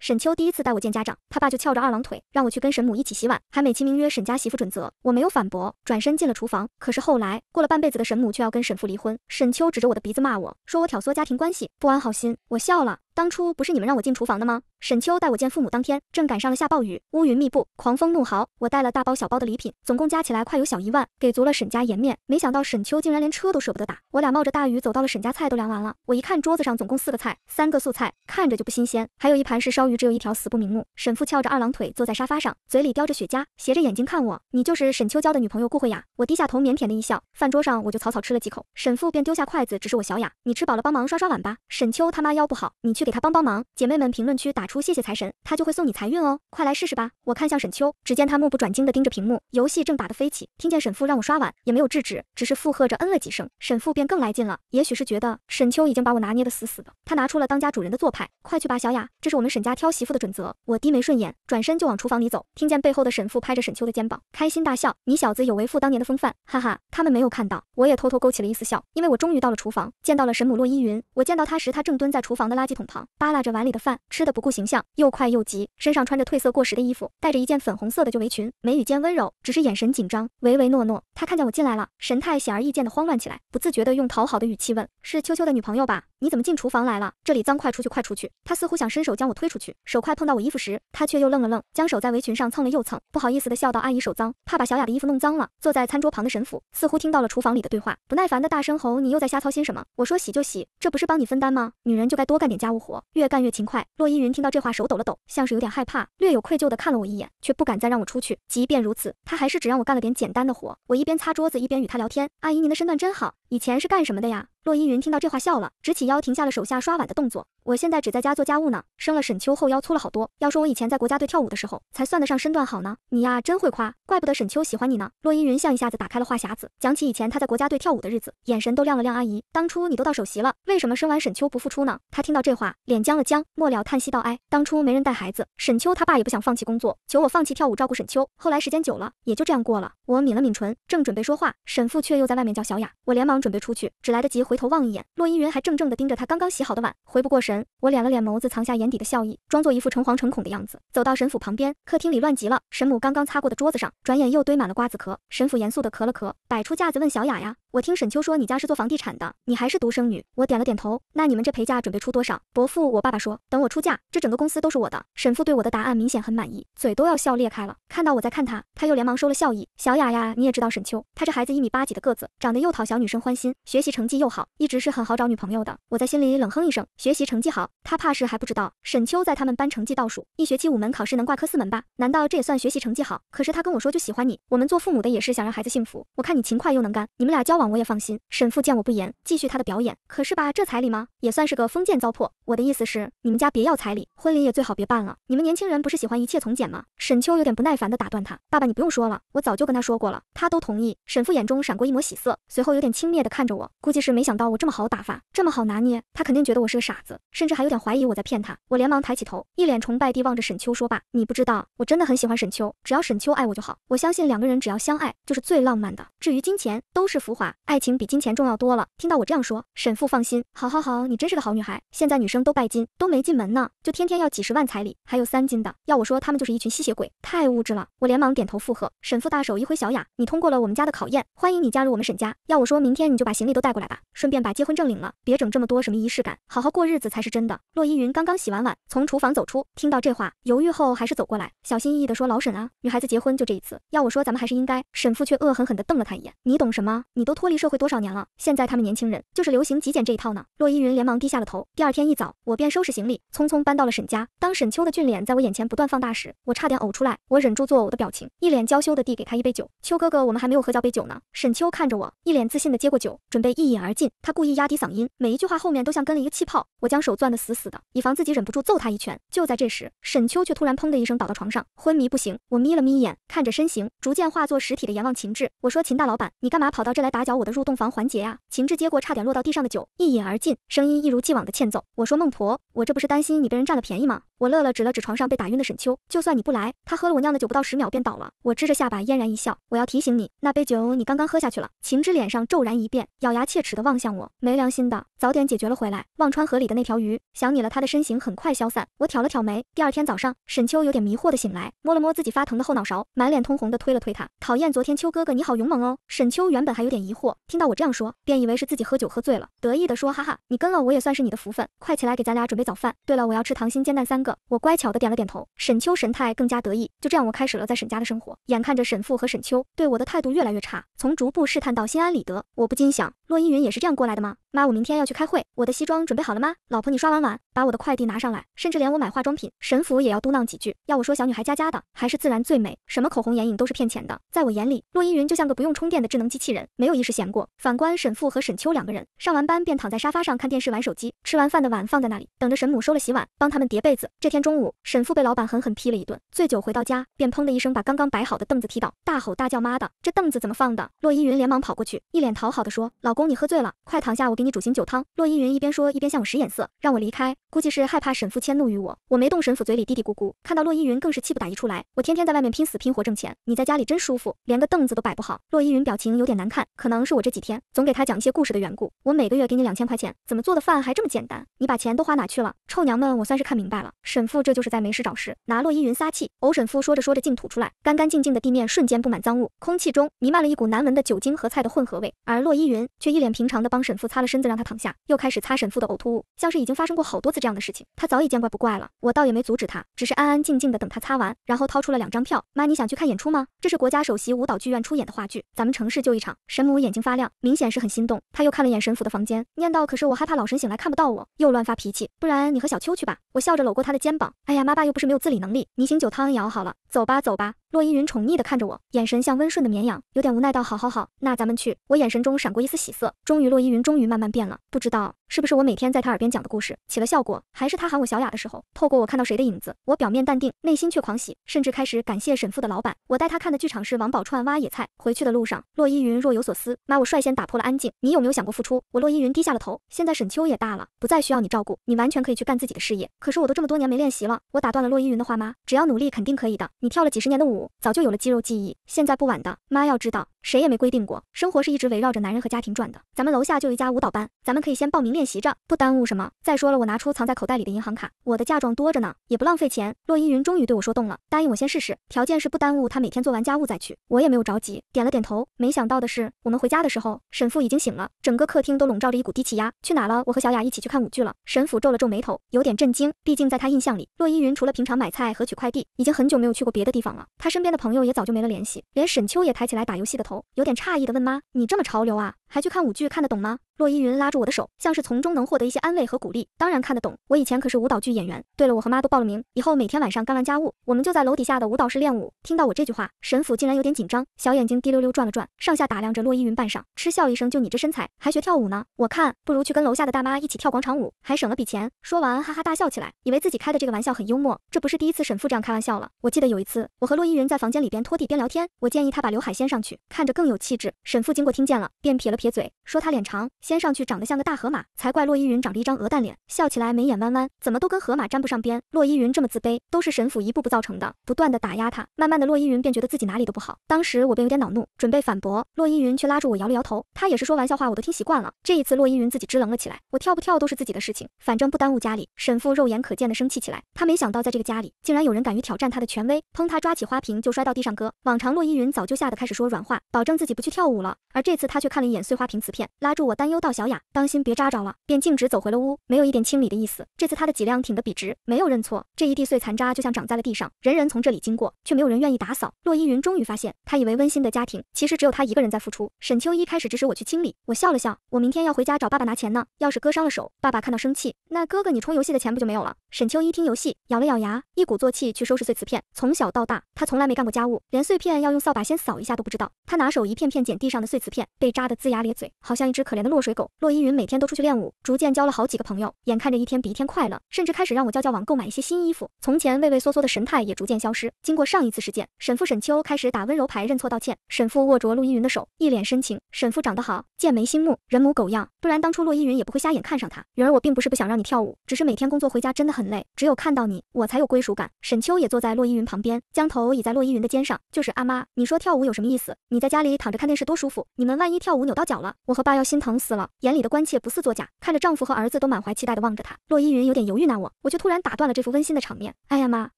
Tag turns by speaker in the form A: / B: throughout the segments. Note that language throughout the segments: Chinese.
A: 沈秋第一次带我见家长，他爸就翘着二郎腿，让我去跟沈母一起洗碗，还美其名曰“沈家媳妇准则”。我没有反驳，转身进了厨房。可是后来，过了半辈子的沈母却要跟沈父离婚。沈秋指着我的鼻子骂我，说我挑唆家庭关系，不安好心。我笑了。当初不是你们让我进厨房的吗？沈秋带我见父母当天，正赶上了下暴雨，乌云密布，狂风怒号。我带了大包小包的礼品，总共加起来快有小一万，给足了沈家颜面。没想到沈秋竟然连车都舍不得打，我俩冒着大雨走到了沈家，菜都凉完了。我一看桌子上总共四个菜，三个素菜看着就不新鲜，还有一盘是烧鱼，只有一条死不瞑目。沈父翘着二郎腿坐在沙发上，嘴里叼着雪茄，斜着眼睛看我。你就是沈秋交的女朋友顾慧雅？我低下头腼腆的一笑。饭桌上我就草草吃了几口，沈父便丢下筷子，指使我小雅，你吃饱了帮忙刷刷碗吧。沈秋他妈腰不好，你去。给。给他帮帮忙，姐妹们评论区打出谢谢财神，他就会送你财运哦，快来试试吧！我看向沈秋，只见他目不转睛地盯着屏幕，游戏正打得飞起。听见沈父让我刷碗，也没有制止，只是附和着嗯了几声。沈父便更来劲了，也许是觉得沈秋已经把我拿捏的死死的，他拿出了当家主人的做派，快去吧，小雅，这是我们沈家挑媳妇的准则。我低眉顺眼，转身就往厨房里走，听见背后的沈父拍着沈秋的肩膀，开心大笑，你小子有为父当年的风范，哈哈。他们没有看到，我也偷偷勾起了一丝笑，因为我终于到了厨房，见到了沈母洛依云。我见到她时，她正蹲在厨房的垃圾桶。扒拉着碗里的饭，吃的不顾形象，又快又急，身上穿着褪色过时的衣服，带着一件粉红色的旧围裙，眉宇间温柔，只是眼神紧张，唯唯诺诺。他看见我进来了，神态显而易见的慌乱起来，不自觉的用讨好的语气问：“是秋秋的女朋友吧？”你怎么进厨房来了？这里脏，快出去，快出去！他似乎想伸手将我推出去，手快碰到我衣服时，他却又愣了愣，将手在围裙上蹭了又蹭，不好意思的笑道：“阿姨手脏，怕把小雅的衣服弄脏了。”坐在餐桌旁的沈父似乎听到了厨房里的对话，不耐烦的大声吼：“你又在瞎操心什么？我说洗就洗，这不是帮你分担吗？女人就该多干点家务活，越干越勤快。”洛依云听到这话，手抖了抖，像是有点害怕，略有愧疚的看了我一眼，却不敢再让我出去。即便如此，他还是只让我干了点简单的活。我一边擦桌子，一边与他聊天：“阿姨，您的身段真好，以前是干什么的呀？”洛依云听到这话笑了，直起腰，停下了手下刷碗的动作。我现在只在家做家务呢。生了沈秋后腰粗了好多，要说我以前在国家队跳舞的时候才算得上身段好呢。你呀，真会夸，怪不得沈秋喜欢你呢。洛依云像一下子打开了话匣子，讲起以前她在国家队跳舞的日子，眼神都亮了亮。阿姨，当初你都到首席了，为什么生完沈秋不复出呢？她听到这话，脸僵了僵，末了叹息道：“哎，当初没人带孩子，沈秋他爸也不想放弃工作，求我放弃跳舞照顾沈秋。后来时间久了，也就这样过了。”我抿了抿唇，正准备说话，沈父却又在外面叫小雅，我连忙准备出去，只来得及。回头望一眼，洛依云还怔怔地盯着他刚刚洗好的碗，回不过神。我敛了敛眸子，藏下眼底的笑意，装作一副诚惶诚恐的样子，走到沈府旁边。客厅里乱极了，沈母刚刚擦过的桌子上，转眼又堆满了瓜子壳。沈府严肃地咳了咳，摆出架子问小雅呀。我听沈秋说，你家是做房地产的，你还是独生女。我点了点头。那你们这陪嫁准备出多少？伯父，我爸爸说，等我出嫁，这整个公司都是我的。沈父对我的答案明显很满意，嘴都要笑裂开了。看到我在看他，他又连忙收了笑意。小雅呀，你也知道沈秋，他这孩子一米八几的个子，长得又讨小女生欢心，学习成绩又好，一直是很好找女朋友的。我在心里冷哼一声，学习成绩好，他怕是还不知道。沈秋在他们班成绩倒数，一学期五门考试能挂科四门吧？难道这也算学习成绩好？可是他跟我说就喜欢你，我们做父母的也是想让孩子幸福。我看你勤快又能干，你们俩交。我也放心。沈父见我不言，继续他的表演。可是吧，这彩礼吗，也算是个封建糟粕。我的意思是，你们家别要彩礼，婚礼也最好别办了。你们年轻人不是喜欢一切从简吗？沈秋有点不耐烦地打断他：“爸爸，你不用说了，我早就跟他说过了，他都同意。”沈父眼中闪过一抹喜色，随后有点轻蔑地看着我，估计是没想到我这么好打发，这么好拿捏，他肯定觉得我是个傻子，甚至还有点怀疑我在骗他。我连忙抬起头，一脸崇拜地望着沈秋说：“爸，你不知道，我真的很喜欢沈秋，只要沈秋爱我就好。我相信两个人只要相爱，就是最浪漫的。至于金钱，都是浮华。”爱情比金钱重要多了。听到我这样说，沈父放心。好，好，好，你真是个好女孩。现在女生都拜金，都没进门呢，就天天要几十万彩礼，还有三金的。要我说，他们就是一群吸血鬼，太物质了。我连忙点头附和。沈父大手一挥，小雅，你通过了我们家的考验，欢迎你加入我们沈家。要我说明天你就把行李都带过来吧，顺便把结婚证领了，别整这么多什么仪式感，好好过日子才是真的。洛依云刚刚洗完碗，从厨房走出，听到这话，犹豫后还是走过来，小心翼翼地说：“老沈啊，女孩子结婚就这一次，要我说咱们还是应该。”沈父却恶狠狠地瞪了他一眼：“你懂什么？你都。”脱离社会多少年了？现在他们年轻人就是流行极简这一套呢。骆依云连忙低下了头。第二天一早，我便收拾行李，匆匆搬到了沈家。当沈秋的俊脸在我眼前不断放大时，我差点呕出来。我忍住作呕的表情，一脸娇羞的递给他一杯酒。秋哥哥，我们还没有喝交杯酒呢。沈秋看着我，一脸自信的接过酒，准备一饮而尽。他故意压低嗓音，每一句话后面都像跟了一个气泡。我将手攥得死死的，以防自己忍不住揍他一拳。就在这时，沈秋却突然砰的一声倒到床上，昏迷不醒。我眯了眯眼，看着身形逐渐化作实体的阎王秦志，我说秦大老板，你干嘛跑到这来打搅？找我的入洞房环节啊！秦志接过差点落到地上的酒，一饮而尽，声音一如既往的欠揍。我说孟婆。我这不是担心你被人占了便宜吗？我乐乐指了指床上被打晕的沈秋，就算你不来，他喝了我酿的酒不到十秒便倒了。我支着下巴嫣然一笑，我要提醒你，那杯酒你刚刚喝下去了。秦之脸上骤然一变，咬牙切齿的望向我，没良心的，早点解决了回来。忘川河里的那条鱼想你了，他的身形很快消散。我挑了挑眉。第二天早上，沈秋有点迷惑的醒来，摸了摸自己发疼的后脑勺，满脸通红的推了推他，讨厌昨天秋哥哥你好勇猛哦。沈秋原本还有点疑惑，听到我这样说，便以为是自己喝酒喝醉了，得意的说，哈哈，你跟了我也算是你的福分，快起来给咱俩准备早。早饭。对了，我要吃糖心煎蛋三个。我乖巧的点了点头。沈秋神态更加得意。就这样，我开始了在沈家的生活。眼看着沈父和沈秋对我的态度越来越差，从逐步试探到心安理得，我不禁想，洛依云也是这样过来的吗？妈，我明天要去开会，我的西装准备好了吗？老婆，你刷完碗，把我的快递拿上来。甚至连我买化妆品，沈父也要嘟囔几句。要我说，小女孩家家的还是自然最美，什么口红眼影都是骗钱的。在我眼里，骆依云就像个不用充电的智能机器人，没有一时闲过。反观沈父和沈秋两个人，上完班便躺在沙发上看电视玩手机，吃完饭的碗放在那里，等着沈母收了洗碗，帮他们叠被子。这天中午，沈父被老板狠狠批了一顿，醉酒回到家，便砰的一声把刚刚摆好的凳子踢倒，大吼大叫：“妈的，这凳子怎么放的？”骆依云连忙跑过去，一脸讨好的说：“老公，你喝醉了，快躺下，我。”给你煮醒酒汤。洛依云一边说，一边向我使眼色，让我离开。估计是害怕沈父迁怒于我。我没动，沈父嘴里嘀嘀咕咕。看到洛依云，更是气不打一处来。我天天在外面拼死拼活挣钱，你在家里真舒服，连个凳子都摆不好。洛依云表情有点难看，可能是我这几天总给他讲一些故事的缘故。我每个月给你两千块钱，怎么做的饭还这么简单？你把钱都花哪去了？臭娘们，我算是看明白了，沈父这就是在没事找事，拿洛依云撒气。欧沈父说着说着，竟吐出来，干干净净的地面瞬间布满脏物，空气中弥漫了一股难闻的酒精和菜的混合味。而洛依云却一脸平常的帮沈父擦了。身子让他躺下，又开始擦沈父的呕吐物，像是已经发生过好多次这样的事情，他早已见怪不怪了。我倒也没阻止他，只是安安静静的等他擦完，然后掏出了两张票。妈，你想去看演出吗？这是国家首席舞蹈剧院出演的话剧，咱们城市就一场。沈母眼睛发亮，明显是很心动。他又看了眼沈父的房间，念道：“可是我害怕老沈醒来看不到我，又乱发脾气。不然你和小秋去吧。”我笑着搂过他的肩膀。哎呀，妈爸又不是没有自理能力，你醒酒汤也熬好了，走吧，走吧。洛依云宠溺的看着我，眼神像温顺的绵羊，有点无奈道：“好好好，那咱们去。”我眼神中闪过一丝喜色，终于，洛依云终于慢慢变了。不知道。是不是我每天在他耳边讲的故事起了效果，还是他喊我小雅的时候，透过我看到谁的影子？我表面淡定，内心却狂喜，甚至开始感谢沈父的老板。我带他看的剧场是王宝钏挖野菜。回去的路上，洛依云若有所思。妈，我率先打破了安静。你有没有想过复出？我洛依云低下了头。现在沈秋也大了，不再需要你照顾，你完全可以去干自己的事业。可是我都这么多年没练习了。我打断了洛依云的话。妈，只要努力，肯定可以的。你跳了几十年的舞，早就有了肌肉记忆，现在不晚的。妈，要知道，谁也没规定过，生活是一直围绕着男人和家庭转的。咱们楼下就有一家舞蹈班，咱们可以先报名练。练习着不耽误什么。再说了，我拿出藏在口袋里的银行卡，我的嫁妆多着呢，也不浪费钱。洛依云终于对我说动了，答应我先试试，条件是不耽误他每天做完家务再去。我也没有着急，点了点头。没想到的是，我们回家的时候，沈父已经醒了，整个客厅都笼罩着一股低气压。去哪了？我和小雅一起去看舞剧了。沈父皱了皱眉头，有点震惊，毕竟在他印象里，洛依云除了平常买菜和取快递，已经很久没有去过别的地方了。他身边的朋友也早就没了联系，连沈秋也抬起来打游戏的头，有点诧异的问妈：“你这么潮流啊？”还去看舞剧，看得懂吗？洛依云拉住我的手，像是从中能获得一些安慰和鼓励。当然看得懂，我以前可是舞蹈剧演员。对了，我和妈都报了名，以后每天晚上干完家务，我们就在楼底下的舞蹈室练舞。听到我这句话，沈父竟然有点紧张，小眼睛滴溜溜转了转，上下打量着洛依云半晌，嗤笑一声：“就你这身材，还学跳舞呢？我看不如去跟楼下的大妈一起跳广场舞，还省了笔钱。”说完哈哈大笑起来，以为自己开的这个玩笑很幽默。这不是第一次沈父这样开玩笑了。我记得有一次，我和洛依云在房间里边拖地边聊天，我建议她把刘海掀上去，看着更有气质。沈父经过听见了，便撇了。撇嘴说他脸长，先上去长得像个大河马，才怪。洛依云长着一张鹅蛋脸，笑起来眉眼弯弯，怎么都跟河马沾不上边。洛依云这么自卑，都是沈府一步步造成的，不断的打压他，慢慢的洛依云便觉得自己哪里都不好。当时我便有点恼怒，准备反驳，洛依云却拉住我摇了摇头，他也是说玩笑话，我都听习惯了。这一次洛依云自己支棱了起来，我跳不跳都是自己的事情，反正不耽误家里。沈父肉眼可见的生气起来，他没想到在这个家里竟然有人敢于挑战他的权威，砰！他抓起花瓶就摔到地上割。往常洛依云早就吓得开始说软话，保证自己不去跳舞了，而这次他却看了一眼。碎花瓶瓷片拉住我担忧道：“小雅，当心别扎着了。”便径直走回了屋，没有一点清理的意思。这次他的脊梁挺得笔直，没有认错。这一地碎残渣就像长在了地上，人人从这里经过，却没有人愿意打扫。洛依云终于发现，他以为温馨的家庭，其实只有他一个人在付出。沈秋一开始指使我去清理，我笑了笑，我明天要回家找爸爸拿钱呢。要是割伤了手，爸爸看到生气，那哥哥你充游戏的钱不就没有了？沈秋一听游戏，咬了咬牙，一鼓作气去收拾碎瓷片。从小到大，他从来没干过家务，连碎片要用扫把先扫一下都不知道。他拿手一片片捡地上的碎瓷片，被扎得龇牙。咧嘴，好像一只可怜的落水狗。洛依云每天都出去练舞，逐渐交了好几个朋友，眼看着一天比一天快乐，甚至开始让我教教网购买一些新衣服。从前畏畏缩缩的神态也逐渐消失。经过上一次事件，沈父沈秋开始打温柔牌认错道歉。沈父握着洛依云的手，一脸深情。沈父长得好，剑眉星目，人模狗样，不然当初洛依云也不会瞎眼看上他。云儿，我并不是不想让你跳舞，只是每天工作回家真的很累，只有看到你，我才有归属感。沈秋也坐在洛依云旁边，将头倚在洛依云的肩上。就是阿妈，你说跳舞有什么意思？你在家里躺着看电视多舒服？你们万一跳舞扭到脚了，我和爸要心疼死了，眼里的关切不似作假。看着丈夫和儿子都满怀期待的望着她，洛依云有点犹豫那我，我就突然打断了这幅温馨的场面。哎呀妈，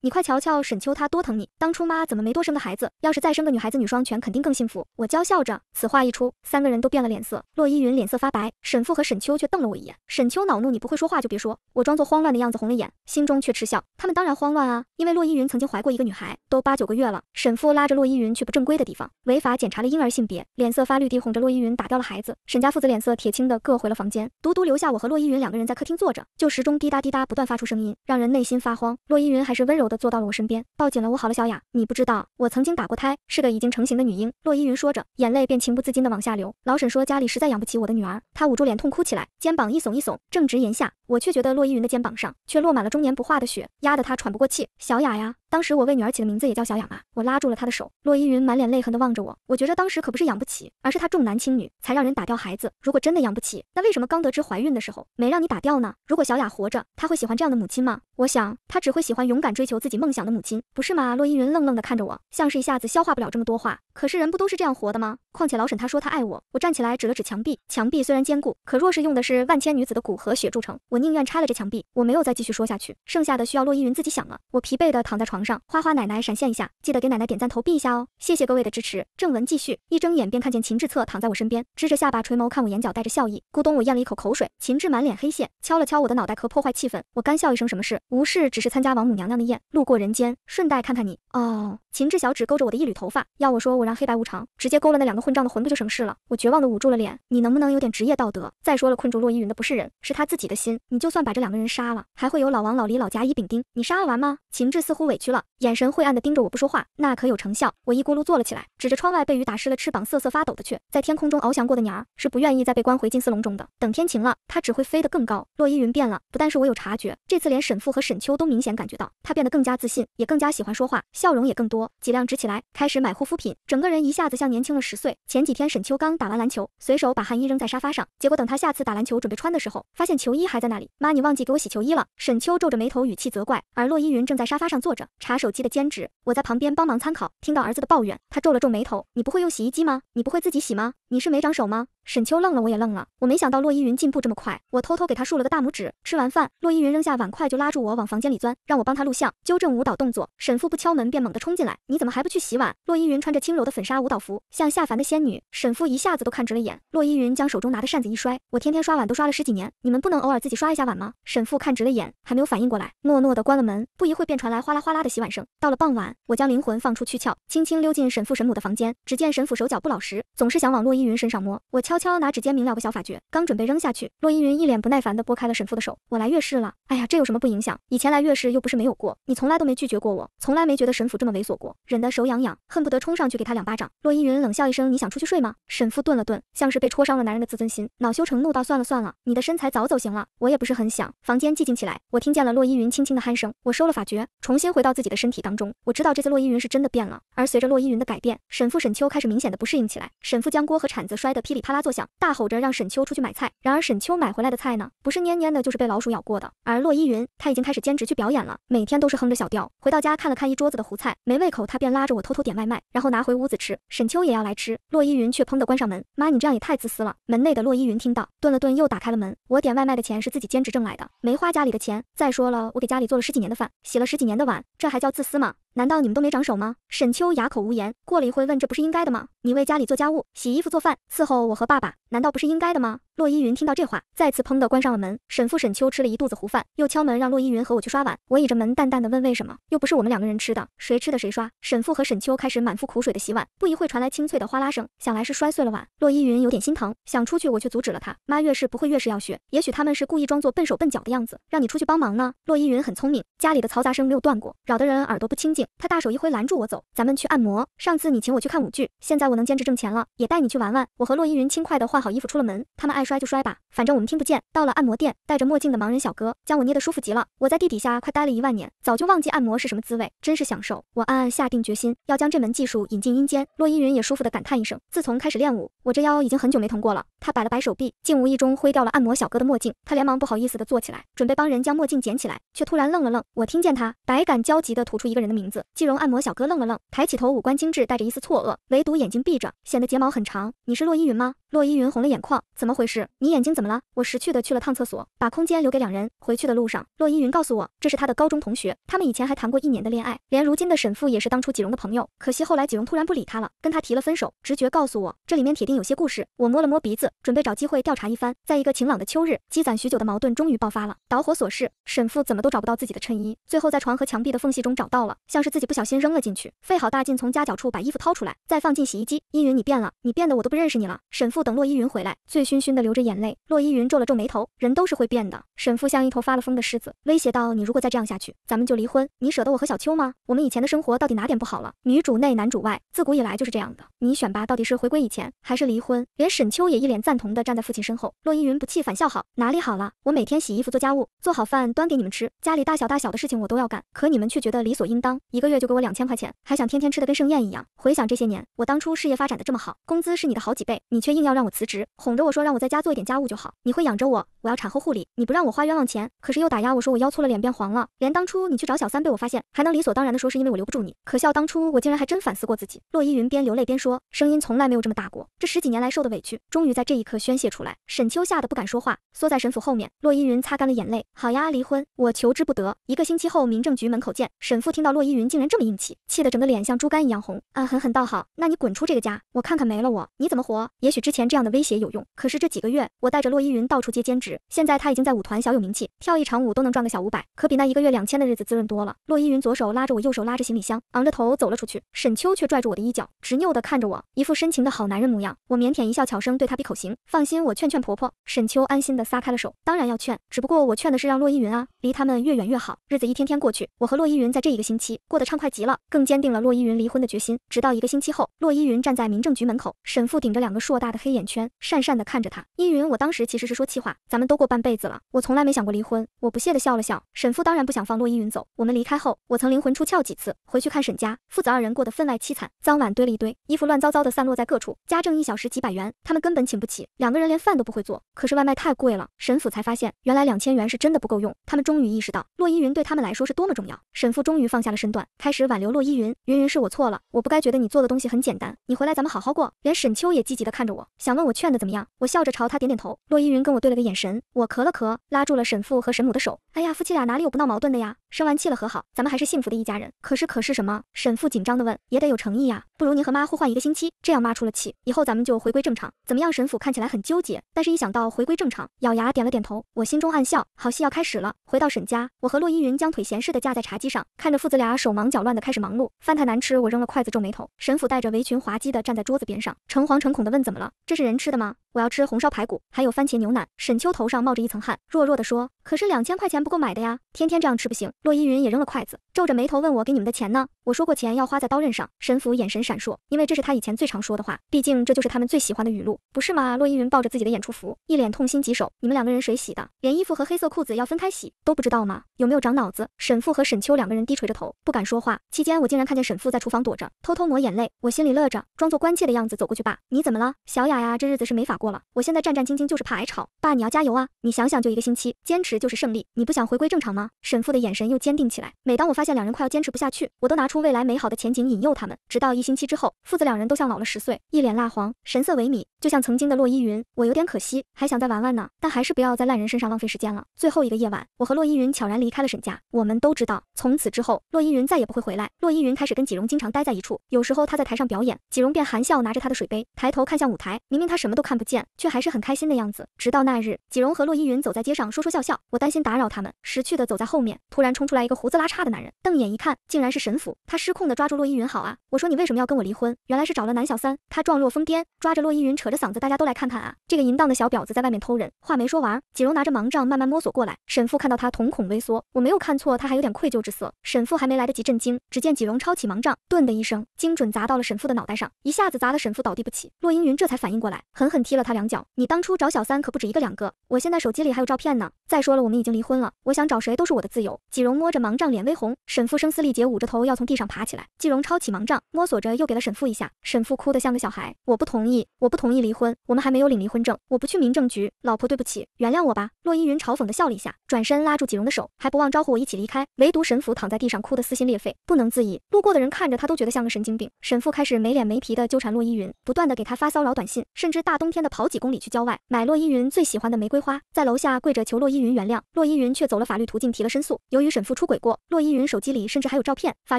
A: 你快瞧瞧沈秋她多疼你，当初妈怎么没多生个孩子？要是再生个女孩子，女双全肯定更幸福。我娇笑着，此话一出，三个人都变了脸色。洛依云脸色发白，沈父和沈秋却瞪了我一眼。沈秋恼怒你不会说话就别说。我装作慌乱的样子红了眼，心中却嗤笑，他们当然慌乱啊，因为洛依云曾经怀过一个女孩，都八九个月了。沈父拉着洛依云去不正规的地方，违法检查了婴儿性别，脸色发绿地哄着洛依云打掉。孩子，沈家父子脸色铁青的各回了房间，独独留下我和洛依云两个人在客厅坐着，旧时钟滴答滴答不断发出声音，让人内心发慌。洛依云还是温柔的坐到了我身边，抱紧了我。好了，小雅，你不知道我曾经打过胎，是个已经成型的女婴。洛依云说着，眼泪便情不自禁的往下流。老沈说家里实在养不起我的女儿，他捂住脸痛哭起来，肩膀一耸一耸。正值炎夏，我却觉得洛依云的肩膀上却落满了终年不化的雪，压得她喘不过气。小雅呀。当时我为女儿起的名字也叫小雅嘛。我拉住了她的手，洛依云满脸泪痕的望着我。我觉得当时可不是养不起，而是她重男轻女才让人打掉孩子。如果真的养不起，那为什么刚得知怀孕的时候没让你打掉呢？如果小雅活着，她会喜欢这样的母亲吗？我想她只会喜欢勇敢追求自己梦想的母亲，不是吗？洛依云愣愣的看着我，像是一下子消化不了这么多话。可是人不都是这样活的吗？况且老沈他说他爱我。我站起来指了指墙壁，墙壁虽然坚固，可若是用的是万千女子的骨和血铸成，我宁愿拆了这墙壁。我没有再继续说下去，剩下的需要洛依云自己想了。我疲惫的躺在床床上，花花奶奶闪现一下，记得给奶奶点赞投币一下哦，谢谢各位的支持。正文继续，一睁眼便看见秦志策躺在我身边，支着下巴垂眸看我，眼角带着笑意。咕咚，我咽了一口口水。秦志满脸黑线，敲了敲我的脑袋壳，破坏气氛。我干笑一声，什么事？无事，只是参加王母娘娘的宴，路过人间，顺带看看你。哦。秦志小指勾着我的一缕头发，要我说，我让黑白无常直接勾了那两个混账的魂，不就省事了？我绝望地捂住了脸。你能不能有点职业道德？再说了，困住洛依云的不是人，是他自己的心。你就算把这两个人杀了，还会有老王、老李、老甲、乙、丙、丁。你杀了完吗？秦志似乎委屈了，眼神晦暗地盯着我不说话。那可有成效？我一咕噜坐了起来，指着窗外被雨打湿了翅膀、瑟瑟发抖的雀，在天空中翱翔过的鸟儿，是不愿意再被关回金丝笼中的。等天晴了，它只会飞得更高。洛依云变了，不但是我有察觉，这次连沈父和沈秋都明显感觉到，他变得更加自信，也更加喜欢说话，笑容也更多。脊梁直起来，开始买护肤品，整个人一下子像年轻了十岁。前几天沈秋刚打完篮球，随手把汗衣扔在沙发上，结果等他下次打篮球准备穿的时候，发现球衣还在那里。妈，你忘记给我洗球衣了？沈秋皱着眉头，语气责怪。而洛依云正在沙发上坐着查手机的兼职，我在旁边帮忙参考。听到儿子的抱怨，他皱了皱眉头：“你不会用洗衣机吗？你不会自己洗吗？你是没长手吗？”沈秋愣了，我也愣了。我没想到洛依云进步这么快，我偷偷给他竖了个大拇指。吃完饭，洛依云扔下碗筷就拉住我往房间里钻，让我帮他录像，纠正舞蹈动作。沈父不敲门便猛地冲进来，你怎么还不去洗碗？洛依云穿着轻柔的粉纱舞蹈服，像下凡的仙女。沈父一下子都看直了眼。洛依云将手中拿的扇子一摔，我天天刷碗都刷了十几年，你们不能偶尔自己刷一下碗吗？沈父看直了眼，还没有反应过来，诺诺的关了门。不一会便传来哗啦哗啦的洗碗声。到了傍晚，我将灵魂放出躯壳，轻轻溜进沈父沈母的房间。只见沈父手脚不老实，总是想往洛依云身上摸。我。悄悄拿指尖明了个小法诀，刚准备扔下去，骆依云一脸不耐烦地拨开了沈父的手，我来月事了。哎呀，这有什么不影响？以前来月事又不是没有过，你从来都没拒绝过我，从来没觉得沈父这么猥琐过，忍得手痒痒，恨不得冲上去给他两巴掌。骆依云冷笑一声，你想出去睡吗？沈父顿了顿，像是被戳伤了男人的自尊心，恼羞成怒道，算了算了，你的身材早走行了，我也不是很想。房间寂静起来，我听见了骆依云轻轻的鼾声，我收了法诀，重新回到自己的身体当中。我知道这次骆依云是真的变了，而随着骆依云的改变，沈父沈秋开始明显的不适应起来。沈父将锅和铲子摔得噼里啪啦。作响，大吼着让沈秋出去买菜。然而沈秋买回来的菜呢，不是蔫蔫的，就是被老鼠咬过的。而洛依云，他已经开始兼职去表演了，每天都是哼着小调。回到家看了看一桌子的胡菜，没胃口，他便拉着我偷偷点外卖，然后拿回屋子吃。沈秋也要来吃，洛依云却砰地关上门。妈，你这样也太自私了。门内的洛依云听到，顿了顿，又打开了门。我点外卖的钱是自己兼职挣来的，没花家里的钱。再说了，我给家里做了十几年的饭，洗了十几年的碗，这还叫自私吗？难道你们都没长手吗？沈秋哑口无言。过了一会，问：“这不是应该的吗？你为家里做家务、洗衣服、做饭、伺候我和爸爸，难道不是应该的吗？”洛依云听到这话，再次砰地关上了门。沈父沈秋吃了一肚子糊饭，又敲门让洛依云和我去刷碗。我倚着门，淡淡的问：“为什么？又不是我们两个人吃的，谁吃的谁刷。”沈父和沈秋开始满腹苦水的洗碗，不一会传来清脆的哗啦声，想来是摔碎了碗。洛依云有点心疼，想出去，我却阻止了他。妈越是不会，越是要学。也许他们是故意装作笨手笨脚的样子，让你出去帮忙呢。洛依云很聪明，家里的嘈杂声没有断过，扰得人耳朵不清静。他大手一挥，拦住我走，咱们去按摩。上次你请我去看舞剧，现在我能兼职挣钱了，也带你去玩玩。我和洛依云轻快的换好衣服出了门，他们爱。摔就摔吧，反正我们听不见。到了按摩店，戴着墨镜的盲人小哥将我捏得舒服极了。我在地底下快待了一万年，早就忘记按摩是什么滋味，真是享受。我暗暗下定决心，要将这门技术引进阴间。洛依云也舒服的感叹一声，自从开始练武，我这腰已经很久没疼过了。他摆了摆手臂，竟无意中挥掉了按摩小哥的墨镜。他连忙不好意思地坐起来，准备帮人将墨镜捡起来，却突然愣了愣。我听见他百感交集地吐出一个人的名字。季荣按摩小哥愣了愣，抬起头，五官精致，带着一丝错愕，唯独眼睛闭着，显得睫毛很长。你是洛依云吗？洛依云红了眼眶，怎么回事？是你眼睛怎么了？我识趣的去了趟厕所，把空间留给两人。回去的路上，洛依云告诉我，这是他的高中同学，他们以前还谈过一年的恋爱，连如今的沈父也是当初几荣的朋友。可惜后来几荣突然不理他了，跟他提了分手。直觉告诉我，这里面铁定有些故事。我摸了摸鼻子，准备找机会调查一番。在一个晴朗的秋日，积攒许久的矛盾终于爆发了。导火索是沈父怎么都找不到自己的衬衣，最后在床和墙壁的缝隙中找到了，像是自己不小心扔了进去。费好大劲从夹角处把衣服掏出来，再放进洗衣机。依云，你变了，你变得我都不认识你了。沈父等洛依云回来，醉醺醺的。流着眼泪，洛依云皱了皱眉头，人都是会变的。沈父像一头发了疯的狮子，威胁道：“你如果再这样下去，咱们就离婚。你舍得我和小秋吗？我们以前的生活到底哪点不好了？女主内男主外，自古以来就是这样的。你选吧，到底是回归以前，还是离婚？连沈秋也一脸赞同的站在父亲身后。洛依云不气反笑，好哪里好了？我每天洗衣服做家务，做好饭端给你们吃，家里大小大小的事情我都要干，可你们却觉得理所应当。一个月就给我两千块钱，还想天天吃的跟盛宴一样。回想这些年，我当初事业发展的这么好，工资是你的好几倍，你却硬要让我辞职，哄着我说让我在。家做一点家务就好，你会养着我。我要产后护理，你不让我花冤枉钱，可是又打压我，说我腰粗了，脸变黄了。连当初你去找小三被我发现，还能理所当然的说是因为我留不住你，可笑当初我竟然还真反思过自己。洛依云边流泪边说，声音从来没有这么大过，这十几年来受的委屈终于在这一刻宣泄出来。沈秋吓得不敢说话，缩在沈府后面。洛依云擦干了眼泪，好呀，离婚我求之不得。一个星期后，民政局门口见。沈父听到洛依云竟然这么硬气，气得整个脸像猪肝一样红。啊，狠狠道好，那你滚出这个家，我看看没了我你怎么活。也许之前这样的威胁有用，可是这几个月我带着洛依云到处接兼职。现在他已经在舞团小有名气，跳一场舞都能赚个小五百，可比那一个月两千的日子滋润多了。洛依云左手拉着我，右手拉着行李箱，昂着头走了出去。沈秋却拽住我的衣角，执拗地看着我，一副深情的好男人模样。我腼腆一笑，悄声对他比口型：“放心，我劝劝婆婆。”沈秋安心的撒开了手。当然要劝，只不过我劝的是让洛依云啊，离他们越远越好。日子一天天过去，我和洛依云在这一个星期过得畅快极了，更坚定了洛依云离婚的决心。直到一个星期后，洛依云站在民政局门口，沈父顶着两个硕大的黑眼圈，讪讪地看着他。依云，我当时其实是说气话，咱。们都过半辈子了，我从来没想过离婚。我不屑的笑了笑。沈父当然不想放洛依云走。我们离开后，我曾灵魂出窍几次，回去看沈家父子二人过得分外凄惨，脏碗堆了一堆，衣服乱糟糟的散落在各处。家政一小时几百元，他们根本请不起。两个人连饭都不会做，可是外卖太贵了，沈府才发现原来两千元是真的不够用。他们终于意识到洛依云对他们来说是多么重要。沈父终于放下了身段，开始挽留洛依云。云云是我错了，我不该觉得你做的东西很简单。你回来咱们好好过。连沈秋也积极的看着我，想问我劝的怎么样。我笑着朝他点点头。洛依云跟我对了个眼神。我咳了咳，拉住了沈父和沈母的手。哎呀，夫妻俩哪里有不闹矛盾的呀？生完气了和好，咱们还是幸福的一家人。可是，可是什么？沈父紧张的问。也得有诚意呀，不如您和妈互换一个星期，这样妈出了气，以后咱们就回归正常。怎么样？沈父看起来很纠结，但是一想到回归正常，咬牙点了点头。我心中暗笑，好戏要开始了。回到沈家，我和洛依云将腿闲适的架在茶几上，看着父子俩手忙脚乱的开始忙碌。饭太难吃，我扔了筷子皱眉头。沈父带着围裙滑稽的站在桌子边上，诚惶诚恐的问：怎么了？这是人吃的吗？我要吃红烧排骨，还有番茄牛腩。沈秋桐。头上冒着一层汗，弱弱地说：“可是两千块钱不够买的呀，天天这样吃不行。”洛依云也扔了筷子，皱着眉头问我：“给你们的钱呢？”我说过钱要花在刀刃上。沈父眼神闪烁，因为这是他以前最常说的话，毕竟这就是他们最喜欢的语录，不是吗？洛依云抱着自己的演出服，一脸痛心疾首：“你们两个人谁洗的？连衣服和黑色裤子要分开洗都不知道吗？有没有长脑子？”沈父和沈秋两个人低垂着头，不敢说话。期间我竟然看见沈父在厨房躲着，偷偷抹眼泪。我心里乐着，装作关切的样子走过去：“爸，你怎么了，小雅呀？这日子是没法过了。我现在战战兢兢，就是怕挨吵。爸，你要加油。”有啊，你想想就一个星期，坚持就是胜利。你不想回归正常吗？沈父的眼神又坚定起来。每当我发现两人快要坚持不下去，我都拿出未来美好的前景引诱他们。直到一星期之后，父子两人都像老了十岁，一脸蜡黄，神色萎靡，就像曾经的洛依云。我有点可惜，还想再玩玩呢，但还是不要在烂人身上浪费时间了。最后一个夜晚，我和洛依云悄然离开了沈家。我们都知道，从此之后，洛依云再也不会回来。洛依云开始跟纪荣经常待在一处，有时候他在台上表演，纪荣便含笑拿着他的水杯，抬头看向舞台，明明他什么都看不见，却还是很开心的样子。直到那日，纪。几荣和洛依云走在街上，说说笑笑。我担心打扰他们，识趣的走在后面。突然冲出来一个胡子拉碴的男人，瞪眼一看，竟然是沈父。他失控的抓住洛依云。好啊，我说你为什么要跟我离婚？原来是找了男小三。他状若疯癫，抓着洛依云，扯着嗓子，大家都来看看啊！这个淫荡的小婊子在外面偷人。话没说完，几荣拿着盲杖慢慢摸索过来。沈父看到他，瞳孔微缩。我没有看错，他还有点愧疚之色。沈父还没来得及震惊，只见几荣抄起盲杖，顿的一声，精准砸到了沈父的脑袋上，一下子砸得沈父倒地不起。洛依云这才反应过来，狠狠踢了他两脚。你当初找小三可不止一个两个。我现在手机里还有照片呢。再说了，我们已经离婚了，我想找谁都是我的自由。季荣摸着盲杖，脸微红。沈父声嘶力竭，捂着头要从地上爬起来。季荣抄起盲杖，摸索着又给了沈父一下。沈父哭得像个小孩，我不同意，我不同意离婚，我们还没有领离婚证，我不去民政局。老婆，对不起，原谅我吧。洛依云嘲讽的笑了一下，转身拉住季荣的手，还不忘招呼我一起离开。唯独沈父躺在地上哭得撕心裂肺，不能自已。路过的人看着他都觉得像个神经病。沈父开始没脸没皮的纠缠洛依云，不断的给他发骚扰短信，甚至大冬天的跑几公里去郊外买洛依云最喜欢的玫瑰。花在楼下跪着求洛依云原谅，洛依云却走了法律途径提了申诉。由于沈父出轨过，洛依云手机里甚至还有照片。法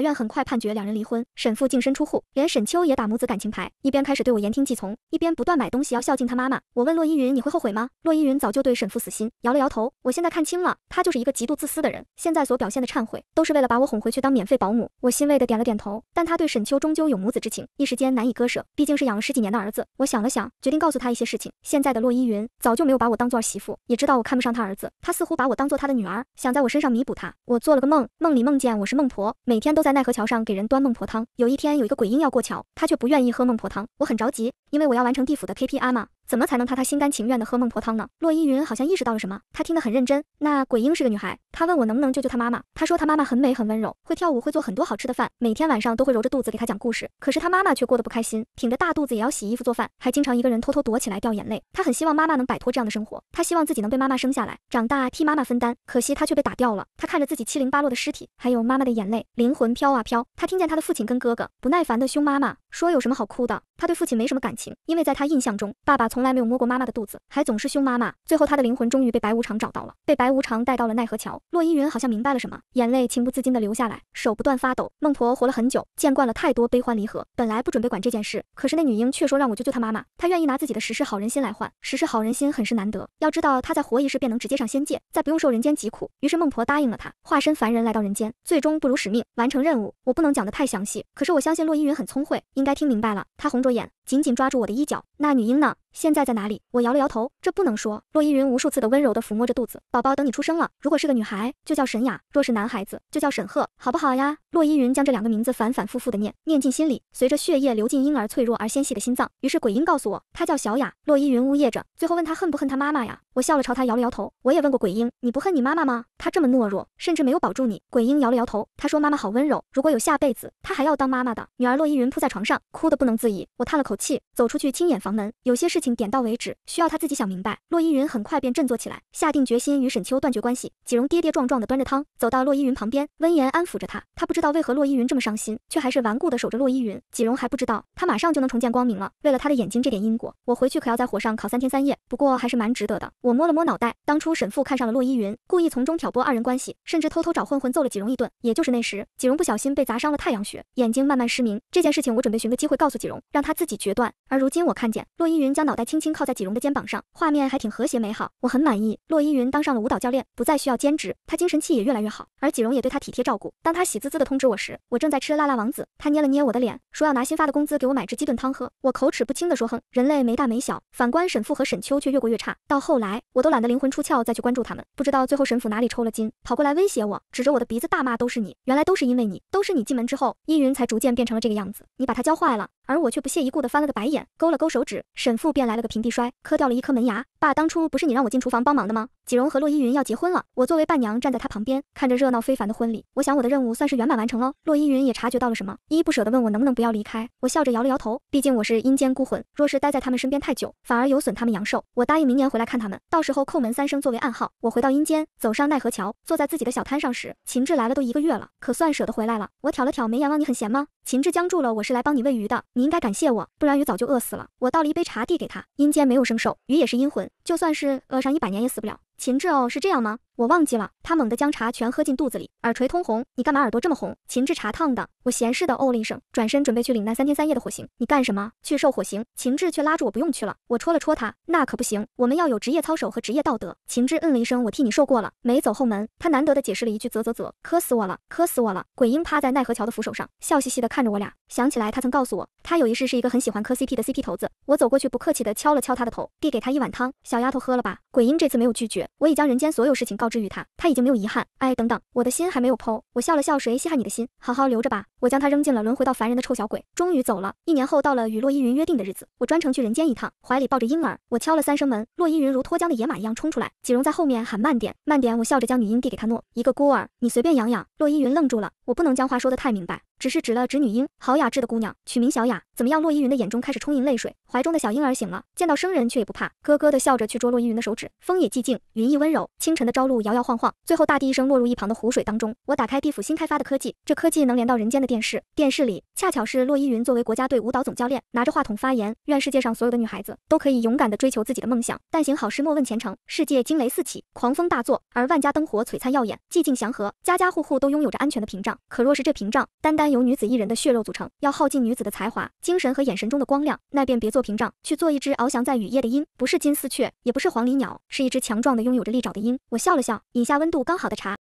A: 院很快判决两人离婚，沈父净身出户，连沈秋也打母子感情牌，一边开始对我言听计从，一边不断买东西要孝敬他妈妈。我问洛依云：“你会后悔吗？”洛依云早就对沈父死心，摇了摇头。我现在看清了，他就是一个极度自私的人。现在所表现的忏悔，都是为了把我哄回去当免费保姆。我欣慰的点了点头。但他对沈秋终究有母子之情，一时间难以割舍，毕竟是养了十几年的儿子。我想了想，决定告诉他一些事情。现在的洛依云早就没有把我当做儿媳。媳妇也知道我看不上他儿子，他似乎把我当做他的女儿，想在我身上弥补他。我做了个梦，梦里梦见我是孟婆，每天都在奈何桥上给人端孟婆汤。有一天有一个鬼婴要过桥，他却不愿意喝孟婆汤，我很着急，因为我要完成地府的 K P R 嘛。怎么才能怕他心甘情愿的喝孟婆汤呢？洛依云好像意识到了什么，她听得很认真。那鬼婴是个女孩，她问我能不能救救她妈妈。她说她妈妈很美很温柔，会跳舞，会做很多好吃的饭，每天晚上都会揉着肚子给她讲故事。可是她妈妈却过得不开心，挺着大肚子也要洗衣服做饭，还经常一个人偷偷躲起来掉眼泪。她很希望妈妈能摆脱这样的生活，她希望自己能被妈妈生下来，长大替妈妈分担。可惜她却被打掉了。她看着自己七零八落的尸体，还有妈妈的眼泪，灵魂飘啊飘。她听见她的父亲跟哥哥不耐烦的凶妈妈，说有什么好哭的。她对父亲没什么感情，因为在她印象中，爸爸从。从来没有摸过妈妈的肚子，还总是凶妈妈。最后，他的灵魂终于被白无常找到了，被白无常带到了奈何桥。洛依云好像明白了什么，眼泪情不自禁地流下来，手不断发抖。孟婆活了很久，见惯了太多悲欢离合，本来不准备管这件事，可是那女婴却说让我救救她妈妈，她愿意拿自己的十世好人心来换。十世好人心很是难得，要知道她在活一世便能直接上仙界，再不用受人间疾苦。于是孟婆答应了她，化身凡人来到人间，最终不辱使命，完成任务。我不能讲得太详细，可是我相信洛依云很聪慧，应该听明白了。她红着眼。紧紧抓住我的衣角，那女婴呢？现在在哪里？我摇了摇头，这不能说。洛依云无数次的温柔的抚摸着肚子，宝宝，等你出生了，如果是个女孩，就叫沈雅；若是男孩子，就叫沈赫，好不好呀？洛依云将这两个名字反反复复的念，念进心里，随着血液流进婴儿脆弱而纤细的心脏。于是鬼婴告诉我，她叫小雅。洛依云呜咽着，最后问她恨不恨她妈妈呀？我笑了，朝她摇了摇头。我也问过鬼婴，你不恨你妈妈吗？她这么懦弱，甚至没有保住你。鬼婴摇了摇头，她说妈妈好温柔，如果有下辈子，她还要当妈妈的女儿。洛依云扑在床上，哭得不能自已。我叹了口口气走出去，亲掩房门。有些事情点到为止，需要他自己想明白。洛依云很快便振作起来，下定决心与沈秋断绝关系。纪荣跌跌撞撞地端着汤，走到洛依云旁边，温言安抚着他。他不知道为何洛依云这么伤心，却还是顽固地守着洛依云。纪荣还不知道，他马上就能重见光明了。为了他的眼睛这点因果，我回去可要在火上烤三天三夜。不过还是蛮值得的。我摸了摸脑袋，当初沈父看上了洛依云，故意从中挑拨二人关系，甚至偷偷找混混揍了纪荣一顿。也就是那时，纪荣不小心被砸伤了太阳穴，眼睛慢慢失明。这件事情我准备寻个机会告诉纪荣，让他自己。决断，而如今我看见洛依云将脑袋轻轻靠在纪荣的肩膀上，画面还挺和谐美好，我很满意。洛依云当上了舞蹈教练，不再需要兼职，她精神气也越来越好，而纪荣也对她体贴照顾。当他喜滋滋的通知我时，我正在吃辣辣王子，他捏了捏我的脸，说要拿新发的工资给我买只鸡炖汤喝。我口齿不清地说哼，人类没大没小。反观沈父和沈秋却越过越差，到后来我都懒得灵魂出窍再去关注他们。不知道最后沈府哪里抽了筋，跑过来威胁我，指着我的鼻子大骂都是你，原来都是因为你，都是你进门之后，依云才逐渐变成了这个样子，你把她教坏了。而我却不屑一顾地翻了个白眼，勾了勾手指，沈父便来了个平地摔，磕掉了一颗门牙。爸，当初不是你让我进厨房帮忙的吗？纪荣和洛依云要结婚了，我作为伴娘站在他旁边，看着热闹非凡的婚礼，我想我的任务算是圆满完成了。洛依云也察觉到了什么，依依不舍地问我能不能不要离开。我笑着摇了摇头，毕竟我是阴间孤魂，若是待在他们身边太久，反而有损他们阳寿。我答应明年回来看他们，到时候叩门三声作为暗号。我回到阴间，走上奈何桥，坐在自己的小摊上时，秦志来了都一个月了，可算舍得回来了。我挑了挑眉，阎王，你很闲吗？秦志僵住了，我是来帮你喂鱼的，你应该感谢我，不然鱼早就饿死了。我倒了一杯茶递给他，阴间没有生兽，鱼也是阴魂，就算是饿上一百年也死不了。秦志哦，是这样吗？我忘记了，他猛地将茶全喝进肚子里，耳垂通红。你干嘛耳朵这么红？秦志茶烫的。我闲适的哦了一声，转身准备去领那三天三夜的火刑。你干什么？去受火刑？秦志却拉住我不用去了。我戳了戳他，那可不行，我们要有职业操守和职业道德。秦志嗯了一声，我替你受过了，没走后门。他难得的解释了一句，啧啧啧，磕死我了，磕死我了。鬼婴趴在奈何桥的扶手上，笑嘻嘻的看着我俩。想起来他曾告诉我，他有一世是一个很喜欢磕 CP 的 CP 头子。我走过去，不客气的敲了敲他的头，递给他一碗汤，小丫头喝了吧。鬼婴这次没有拒绝。我已将人间所有事情告。治愈他，他已经没有遗憾。哎，等等，我的心还没有剖。我笑了笑，谁稀罕你的心？好好留着吧。我将他扔进了轮回到凡人的臭小鬼，终于走了。一年后，到了与洛依云约定的日子，我专程去人间一趟，怀里抱着婴儿，我敲了三声门。洛依云如脱缰的野马一样冲出来，锦荣在后面喊慢点，慢点。我笑着将女婴递给他，诺，一个孤儿，你随便养养。洛依云愣住了，我不能将话说得太明白。只是指了指女婴，好雅致的姑娘，取名小雅，怎么样？洛依云的眼中开始充盈泪水，怀中的小婴儿醒了，见到生人却也不怕，咯咯的笑着去捉洛依云的手指。风也寂静，云亦温柔，清晨的朝露摇摇晃晃，最后大地一声落入一旁的湖水当中。我打开地府新开发的科技，这科技能连到人间的电视，电视里恰巧是洛依云作为国家队舞蹈总教练，拿着话筒发言，愿世界上所有的女孩子都可以勇敢的追求自己的梦想。但行好事，莫问前程。世界惊雷四起，狂风大作，而万家灯火璀璨耀眼，寂静祥和，家家户户都拥有着安全的屏障。可若是这屏障单单。由女子一人的血肉组成，要耗尽女子的才华、精神和眼神中的光亮，那便别做屏障，去做一只翱翔在雨夜的鹰，不是金丝雀，也不是黄鹂鸟，是一只强壮的、拥有着利爪的鹰。我笑了笑，饮下温度刚好的茶。